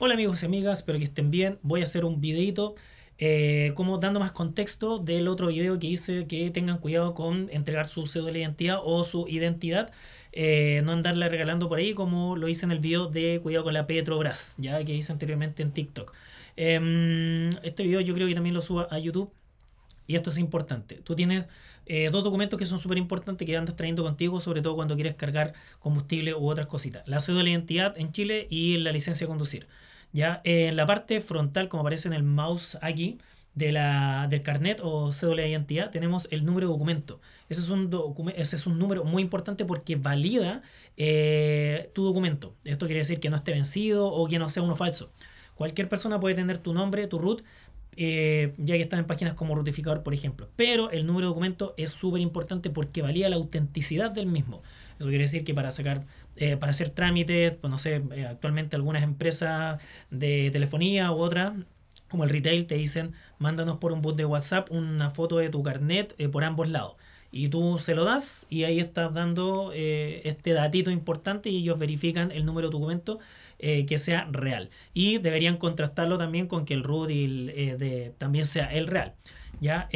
Hola amigos y amigas, espero que estén bien. Voy a hacer un videito eh, como dando más contexto del otro video que hice que tengan cuidado con entregar su cédula de identidad o su identidad. Eh, no andarla regalando por ahí como lo hice en el video de cuidado con la Petrobras, ya que hice anteriormente en TikTok. Em, este video yo creo que también lo suba a YouTube. Y esto es importante. Tú tienes eh, dos documentos que son súper importantes que andas trayendo contigo, sobre todo cuando quieres cargar combustible u otras cositas. La cédula de identidad en Chile y la licencia de conducir. ¿ya? En la parte frontal, como aparece en el mouse aquí, de la, del carnet o cédula de identidad, tenemos el número de documento. Ese es un, ese es un número muy importante porque valida eh, tu documento. Esto quiere decir que no esté vencido o que no sea uno falso. Cualquier persona puede tener tu nombre, tu root, eh, ya que están en páginas como Rutificador, por ejemplo. Pero el número de documento es súper importante porque valía la autenticidad del mismo. Eso quiere decir que para sacar, eh, para hacer trámites, pues no sé, eh, actualmente algunas empresas de telefonía u otras, como el retail, te dicen, mándanos por un bot de WhatsApp una foto de tu carnet por ambos lados y tú se lo das y ahí estás dando eh, este datito importante y ellos verifican el número de documento eh, que sea real. Y deberían contrastarlo también con que el root eh, también sea el real. ¿ya?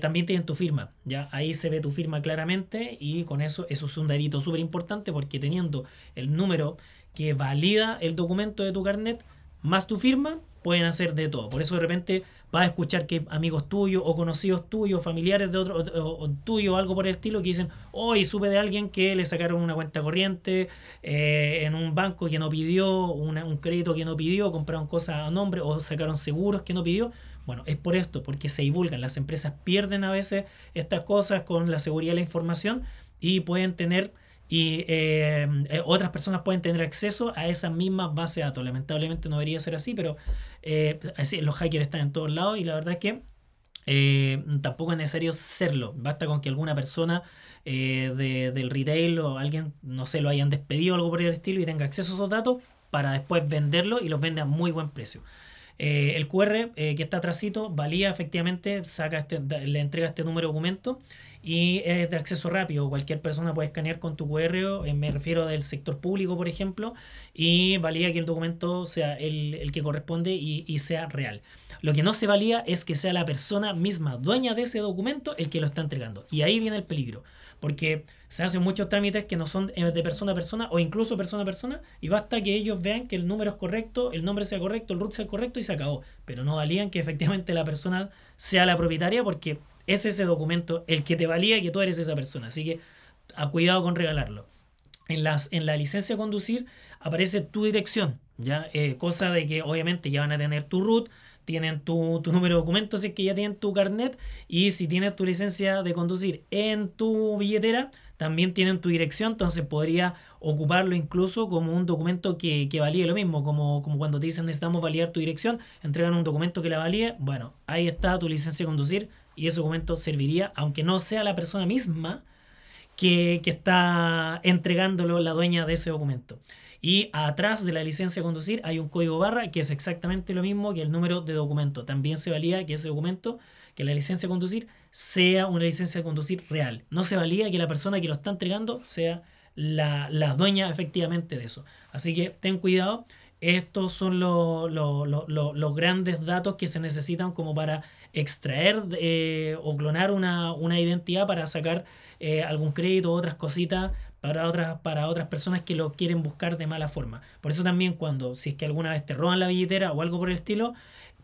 también tienen tu firma, ¿ya? Ahí se ve tu firma claramente y con eso, eso es un dedito súper importante porque teniendo el número que valida el documento de tu carnet más tu firma, pueden hacer de todo. Por eso de repente vas a escuchar que amigos tuyos o conocidos tuyos, familiares de otro, o, algo por el estilo, que dicen, hoy supe de alguien que le sacaron una cuenta corriente eh, en un banco que no pidió, un crédito que no pidió, compraron cosas a nombre o sacaron seguros que no pidió. Bueno, es por esto, porque se divulgan, las empresas pierden a veces estas cosas con la seguridad de la información y pueden tener y eh, eh, otras personas pueden tener acceso a esa misma base de datos. Lamentablemente no debería ser así, pero eh, los hackers están en todos lados y la verdad es que tampoco es necesario serlo. Basta con que alguna persona del retail o alguien, no sé, lo hayan despedido o algo por el estilo y tenga acceso a esos datos para después venderlo y los vende a muy buen precio. Eh, el QR eh, que está atrásito valía efectivamente, saca este, le entrega este número de documento y es de acceso rápido. Cualquier persona puede escanear con tu QR, eh, me refiero del sector público, por ejemplo, y valía que el documento sea el, que corresponde y, y, sea real. Lo que no se valía es que sea la persona misma, dueña de ese documento, el que lo está entregando. Y ahí viene el peligro, porque se hacen muchos trámites que no son de persona a persona o incluso persona a persona, y basta que ellos vean que el número es correcto, el nombre sea correcto, el root sea correcto y se acabó. Pero no valían que efectivamente la persona sea la propietaria porque es ese documento el que te valía y que tú eres esa persona. Así que a cuidado con regalarlo. En, las, en la licencia de conducir aparece tu dirección, ¿ya? Eh, cosa de que obviamente ya van a tener tu root, tienen tu, número de documento si es que ya tienen tu carnet y si tienes tu licencia de conducir en tu billetera, también tienen tu dirección, entonces podría ocuparlo incluso como un documento que, que lo mismo, como, como cuando te dicen necesitamos validar tu dirección, entregan un documento que la valíe, bueno, ahí está tu licencia de conducir y ese documento serviría, aunque no sea la persona misma que, que está entregándolo la dueña de ese documento. Y atrás de la licencia de conducir hay un código barra que es exactamente lo mismo que el número de documento. También se valía que ese documento, que la licencia de conducir, sea una licencia de conducir real. No se valía que la persona que lo está entregando sea la, dueña efectivamente de eso. Así que ten cuidado. Estos son los, grandes datos que se necesitan como para extraer eh, o clonar una, una, identidad para sacar eh, algún crédito u otras cositas para otras, para otras personas que lo quieren buscar de mala forma. Por eso también cuando, si es que alguna vez te roban la billetera o algo por el estilo,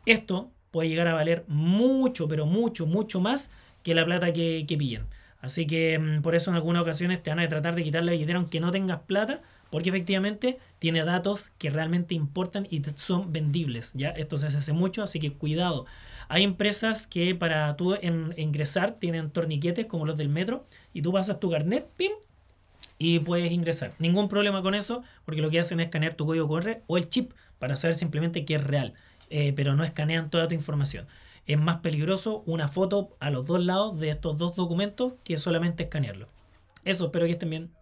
esto puede llegar a valer mucho, pero mucho, mucho más que la plata que, que pillen. Así que mm, por eso en algunas ocasiones te van a tratar de quitar la billetera aunque no tengas plata, porque efectivamente tiene datos que realmente importan y son vendibles. Ya esto se hace mucho, así que cuidado. Hay empresas que para tú ingresar tienen torniquetes como los del metro y tú pasas tu carnet, pim, y puedes ingresar. Ningún problema con eso, porque lo que hacen es escanear tu código corre o el chip para saber simplemente que es real, eh, pero no escanean toda tu información. Es más peligroso una foto a los dos lados de estos dos documentos que solamente escanearlo. Eso, espero que estén bien.